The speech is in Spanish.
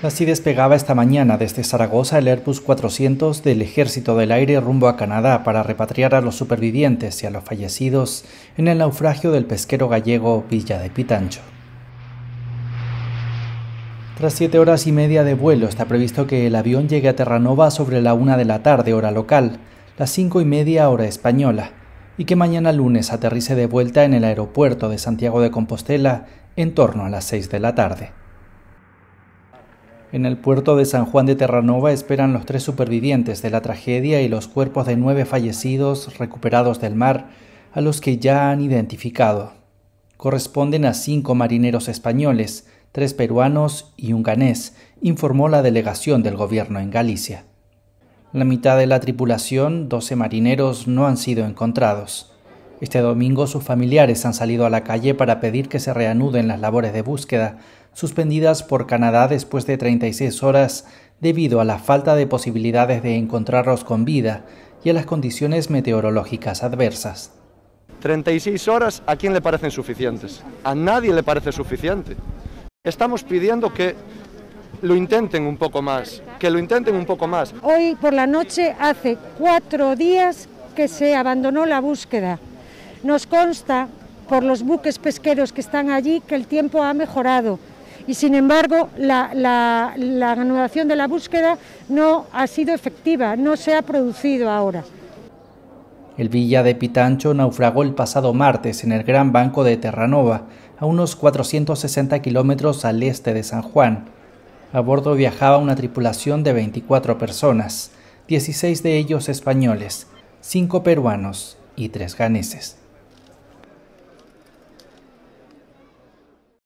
Así despegaba esta mañana desde Zaragoza el Airbus 400 del Ejército del Aire rumbo a Canadá para repatriar a los supervivientes y a los fallecidos en el naufragio del pesquero gallego Villa de Pitancho. Tras siete horas y media de vuelo está previsto que el avión llegue a Terranova sobre la una de la tarde hora local, las cinco y media hora española, y que mañana lunes aterrice de vuelta en el aeropuerto de Santiago de Compostela en torno a las seis de la tarde. En el puerto de San Juan de Terranova esperan los tres supervivientes de la tragedia y los cuerpos de nueve fallecidos recuperados del mar, a los que ya han identificado. Corresponden a cinco marineros españoles, tres peruanos y un ganés, informó la delegación del gobierno en Galicia. La mitad de la tripulación, doce marineros, no han sido encontrados. Este domingo sus familiares han salido a la calle para pedir que se reanuden las labores de búsqueda, suspendidas por Canadá después de 36 horas debido a la falta de posibilidades de encontrarlos con vida y a las condiciones meteorológicas adversas. 36 horas, ¿a quién le parecen suficientes? A nadie le parece suficiente. Estamos pidiendo que lo intenten un poco más, que lo intenten un poco más. Hoy por la noche hace cuatro días que se abandonó la búsqueda. Nos consta por los buques pesqueros que están allí que el tiempo ha mejorado y sin embargo la, anulación de la búsqueda no ha sido efectiva, no se ha producido ahora. El Villa de Pitancho naufragó el pasado martes en el Gran Banco de Terranova, a unos 460 kilómetros al este de San Juan. A bordo viajaba una tripulación de 24 personas, 16 de ellos españoles, 5 peruanos y 3 ganeses.